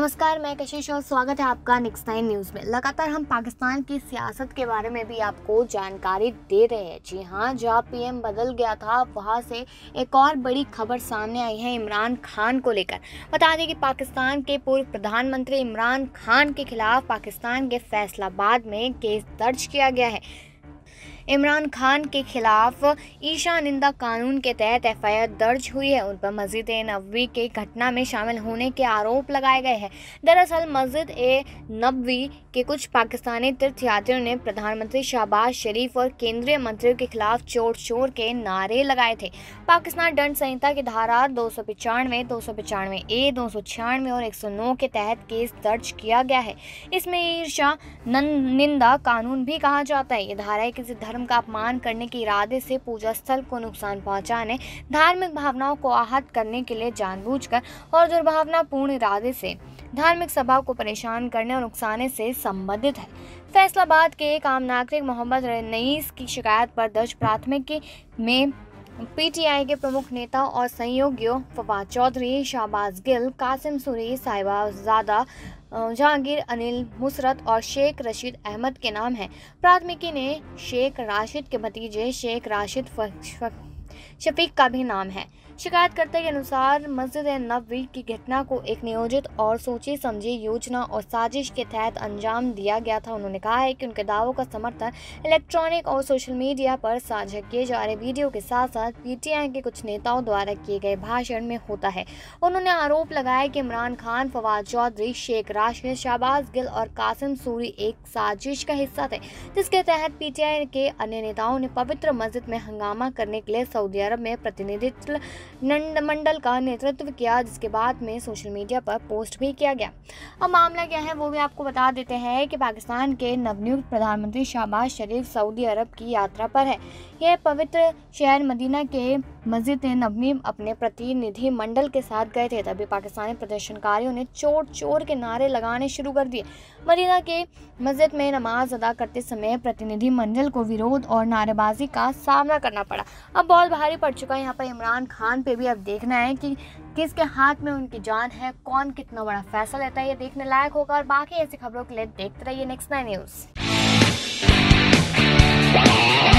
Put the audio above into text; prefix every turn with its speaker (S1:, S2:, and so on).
S1: नमस्कार मैं कशिश और स्वागत है आपका नेक्स्ट नाइन न्यूज़ में लगातार हम पाकिस्तान की सियासत के बारे में भी आपको जानकारी दे रहे हैं जी हाँ जहाँ पीएम बदल गया था वहाँ से एक और बड़ी खबर सामने आई है इमरान खान को लेकर बता दें कि पाकिस्तान के पूर्व प्रधानमंत्री इमरान खान के खिलाफ पाकिस्तान के फैसलाबाद में केस दर्ज किया गया है इमरान खान के खिलाफ ईशा निंदा कानून के तहत एफआईआर दर्ज हुई है उन पर मस्जिद ए नबी के घटना में शामिल होने के आरोप लगाए गए हैं दरअसल मस्जिद ए नबी के कुछ पाकिस्तानी तीर्थयात्रियों ने प्रधानमंत्री शहबाज शरीफ और केंद्रीय मंत्रियों के खिलाफ चोर चोर के नारे लगाए थे पाकिस्तान दंड संहिता की धारा दो सौ पचानवे दो सौ पचानवे ए दो सौ छियानवे और एक सौ नौ के तहत केस दर्ज किया गया है इसमें ईर्षा निंदा कानून भी कहा जाता है ये धारा किसी धर्म धर्म का अपमान करने के इरादे से पूजा स्थल को नुकसान पहुंचाने धार्मिक भावनाओं को आहत करने के लिए जानबूझकर और दुर्भावनापूर्ण इरादे से धार्मिक सभा को परेशान करने और नुकसाने से संबंधित है फैसलाबाद के एक आम नागरिक मोहम्मद रईस की शिकायत पर दर्ज प्राथमिकी में पीटीआई के प्रमुख नेता और सहयोगियों फवाद चौधरी शाहबाज गिल कासिम सूरी साहिबाजादा जहांगीर अनिल मुसरत और शेख रशीद अहमद के नाम हैं प्राथमिकी ने शेख राशिद के भतीजे शेख राशिद शफीक का भी नाम है शिकायतकर्ता के अनुसार मस्जिद नबी की घटना को एक नियोजित और सोचे समझे योजना और साजिश के तहत अंजाम दिया गया था उन्होंने कहा है कि उनके दावों का समर्थन इलेक्ट्रॉनिक और सोशल मीडिया पर साझा किए जा रहे वीडियो के साथ साथ पीटीआई के कुछ नेताओं द्वारा किए गए भाषण में होता है उन्होंने आरोप लगाया कि इमरान खान फवाद चौधरी शेख राशिद शहबाज गिल और कासिम सूरी एक साजिश का हिस्सा थे जिसके तहत पीटीआई के अन्य नेताओं ने पवित्र मस्जिद में हंगामा करने के लिए सऊदी अरब में प्रतिनिधित्व मंडल का नेतृत्व किया जिसके बाद में सोशल मीडिया पर पोस्ट भी किया गया अब मामला क्या है वो भी आपको बता देते हैं कि पाकिस्तान के नवनियुक्त प्रधानमंत्री शहबाज शरीफ सऊदी अरब की यात्रा पर है यह पवित्र शहर मदीना के मस्जिद नबनी अपने प्रतिनिधि मंडल के साथ गए थे तभी पाकिस्तानी प्रदर्शनकारियों ने चोर चोर के नारे लगाने शुरू कर दिए मदीना के मस्जिद में नमाज अदा करते समय प्रतिनिधि मंडल को विरोध और नारेबाजी का सामना करना पड़ा अब बहुत भारी पड़ चुका है यहाँ पर इमरान खान जान पे भी अब देखना है कि किसके हाथ में उनकी जान है कौन कितना बड़ा फैसला लेता है ये देखने लायक होगा और बाकी ऐसी खबरों के लिए देखते रहिए नेक्स्ट नाइन न्यूज़